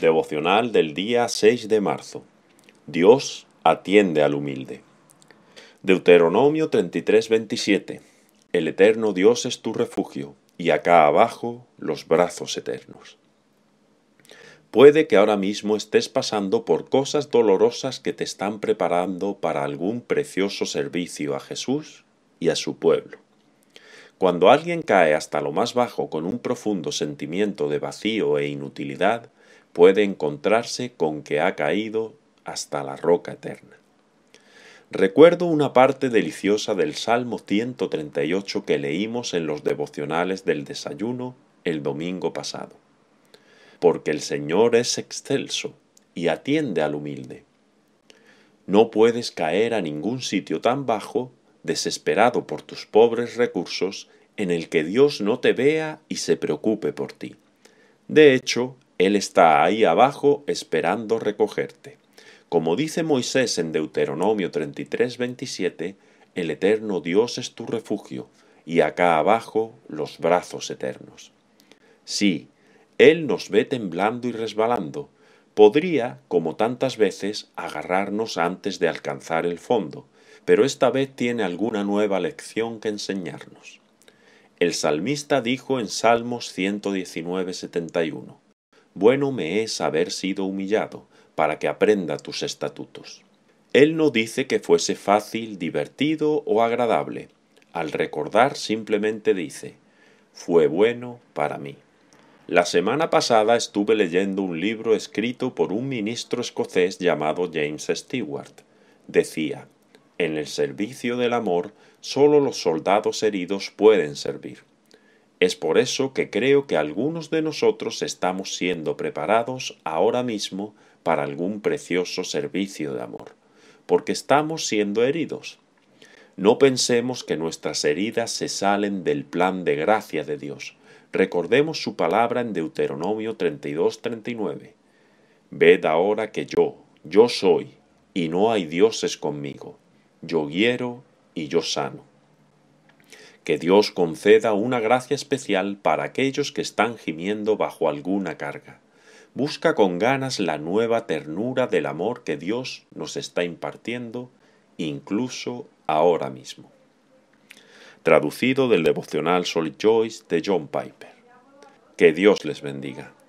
Devocional del día 6 de marzo. Dios atiende al humilde. Deuteronomio 33:27. El eterno Dios es tu refugio, y acá abajo los brazos eternos. Puede que ahora mismo estés pasando por cosas dolorosas que te están preparando para algún precioso servicio a Jesús y a su pueblo. Cuando alguien cae hasta lo más bajo con un profundo sentimiento de vacío e inutilidad, puede encontrarse con que ha caído hasta la roca eterna. Recuerdo una parte deliciosa del Salmo 138 que leímos en los devocionales del desayuno el domingo pasado. Porque el Señor es excelso y atiende al humilde. No puedes caer a ningún sitio tan bajo, desesperado por tus pobres recursos, en el que Dios no te vea y se preocupe por ti. De hecho, él está ahí abajo esperando recogerte. Como dice Moisés en Deuteronomio 33, 27, el eterno Dios es tu refugio, y acá abajo los brazos eternos. Sí, Él nos ve temblando y resbalando. Podría, como tantas veces, agarrarnos antes de alcanzar el fondo, pero esta vez tiene alguna nueva lección que enseñarnos. El salmista dijo en Salmos 119, 71, bueno me es haber sido humillado, para que aprenda tus estatutos. Él no dice que fuese fácil, divertido o agradable. Al recordar simplemente dice, fue bueno para mí. La semana pasada estuve leyendo un libro escrito por un ministro escocés llamado James Stewart. Decía, en el servicio del amor solo los soldados heridos pueden servir. Es por eso que creo que algunos de nosotros estamos siendo preparados ahora mismo para algún precioso servicio de amor, porque estamos siendo heridos. No pensemos que nuestras heridas se salen del plan de gracia de Dios. Recordemos su palabra en Deuteronomio 32,39. Ved ahora que yo, yo soy, y no hay dioses conmigo. Yo quiero y yo sano que Dios conceda una gracia especial para aquellos que están gimiendo bajo alguna carga. Busca con ganas la nueva ternura del amor que Dios nos está impartiendo, incluso ahora mismo. Traducido del devocional Sol Joyce de John Piper. Que Dios les bendiga.